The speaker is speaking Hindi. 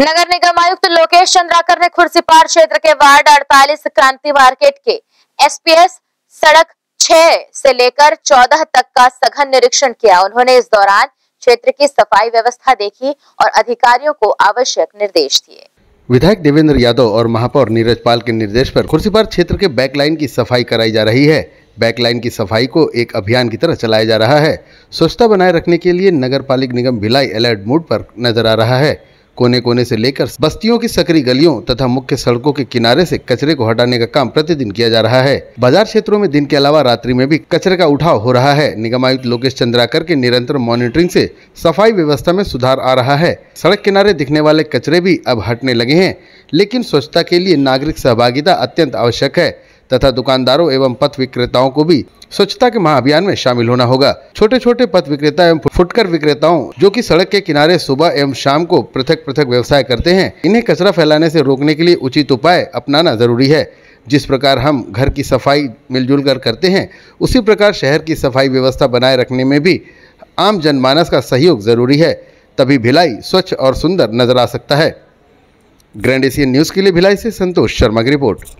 नगर निगम आयुक्त लोकेश चंद्राकर ने खुर्सीपार क्षेत्र के वार्ड 48 क्रांति मार्केट के एसपीएस सड़क 6 से लेकर 14 तक का सघन निरीक्षण किया उन्होंने इस दौरान क्षेत्र की सफाई व्यवस्था देखी और अधिकारियों को आवश्यक निर्देश दिए विधायक देवेंद्र यादव और महापौर नीरज पाल के निर्देश पर खुर्सीपार क्षेत्र के बैकलाइन की सफाई कराई जा रही है बैकलाइन की सफाई को एक अभियान की तरह चलाया जा रहा है स्वच्छता बनाए रखने के लिए नगर पालिक निगम भिलाई अलर्ट मोड पर नजर आ रहा है कोने कोने से लेकर बस्तियों की सकरी गलियों तथा मुख्य सड़कों के किनारे से कचरे को हटाने का काम प्रतिदिन किया जा रहा है बाजार क्षेत्रों में दिन के अलावा रात्रि में भी कचरे का उठाव हो रहा है निगमायुक्त लोकेश चंद्राकर के निरंतर मॉनिटरिंग से सफाई व्यवस्था में सुधार आ रहा है सड़क किनारे दिखने वाले कचरे भी अब हटने लगे हैं लेकिन स्वच्छता के लिए नागरिक सहभागिता अत्यंत आवश्यक है तथा दुकानदारों एवं पथ विक्रेताओं को भी स्वच्छता के महाअभियान में शामिल होना होगा छोटे छोटे पथ विक्रेता एवं फुटकर विक्रेताओं जो कि सड़क के किनारे सुबह एवं शाम को पृथक पृथक व्यवसाय करते हैं इन्हें कचरा फैलाने से रोकने के लिए उचित उपाय अपनाना जरूरी है जिस प्रकार हम घर की सफाई मिलजुल कर करते हैं उसी प्रकार शहर की सफाई व्यवस्था बनाए रखने में भी आम जनमानस का सहयोग जरूरी है तभी भिलाई स्वच्छ और सुंदर नजर आ सकता है ग्रैंड एशियन न्यूज़ के लिए भिलाई से संतोष शर्मा की रिपोर्ट